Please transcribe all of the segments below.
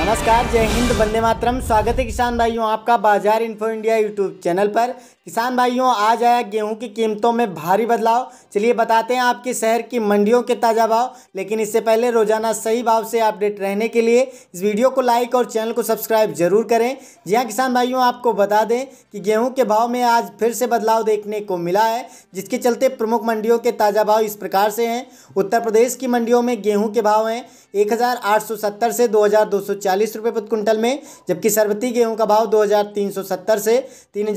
नमस्कार जय हिंद बंदे मातरम स्वागत है किसान भाइयों आपका बाजार इन्फो इंडिया यूट्यूब चैनल पर किसान भाइयों आज आया गेहूं की कीमतों में भारी बदलाव चलिए बताते हैं आपके शहर की मंडियों के ताज़ा भाव लेकिन इससे पहले रोजाना सही भाव से अपडेट रहने के लिए इस वीडियो को लाइक और चैनल को सब्सक्राइब जरूर करें जी हाँ किसान भाइयों आपको बता दें कि गेहूँ के भाव में आज फिर से बदलाव देखने को मिला है जिसके चलते प्रमुख मंडियों के ताज़ा भाव इस प्रकार से हैं उत्तर प्रदेश की मंडियों में गेहूँ के भाव हैं एक से दो हज़ार प्रति कुंटल में जबकि सरबती गेहूँ का भाव दो से तीन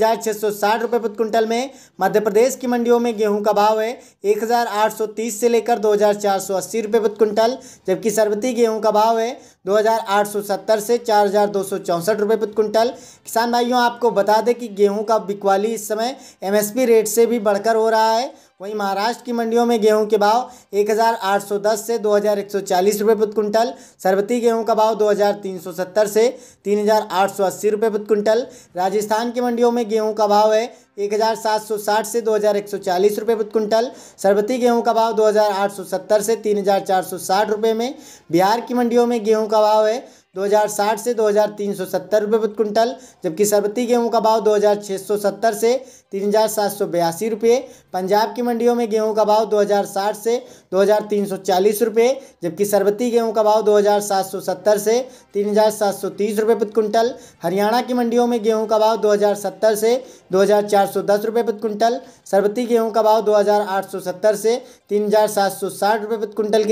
साठ रुपये प्रति क्विंटल में मध्य प्रदेश की मंडियों में गेहूं का भाव है एक हज़ार आठ सौ तीस से लेकर दो हज़ार चार सौ अस्सी रुपये प्रति क्विंटल जबकि सरबती गेहूं का भाव है 2870 से चार हज़ार दो सौ चौंसठ रुपये प्रति कुंटल किसान भाइयों आपको बता दें कि गेहूं का बिकवाली इस समय एमएसपी रेट से भी बढ़कर हो रहा है वहीं महाराष्ट्र की मंडियों में गेहूं के भाव 1810 से 2140 रुपए प्रति कुंटल सरबती गेहूं का भाव 2370 से 3880 रुपए प्रति कुंटल राजस्थान की मंडियों में गेहूं का भाव है एक हज़ार सात सौ साठ से दो हज़ार एक सौ चालीस रुपये प्रति कुंटल सरबती गेहूं का भाव दो हज़ार आठ सौ सत्तर से तीन हज़ार चार सौ साठ रुपये में बिहार की मंडियों में गेहूं का भाव है 2060 से 2370 रुपए प्रति क्विंटल जबकि सरबती गेहूं का भाव 2670 से तीन रुपए पंजाब की मंडियों में गेहूं का भाव 2060 से 2340 रुपए जबकि सरबती गेहूं का भाव 2770 से 3730 रुपए प्रति क्विंटल हरियाणा की मंडियों में गेहूं का भाव 2070 से 2410 रुपए प्रति क्विंटल सरबती गेहूं का भाव 2870 से 3760 रुपए प्रति क्विंटल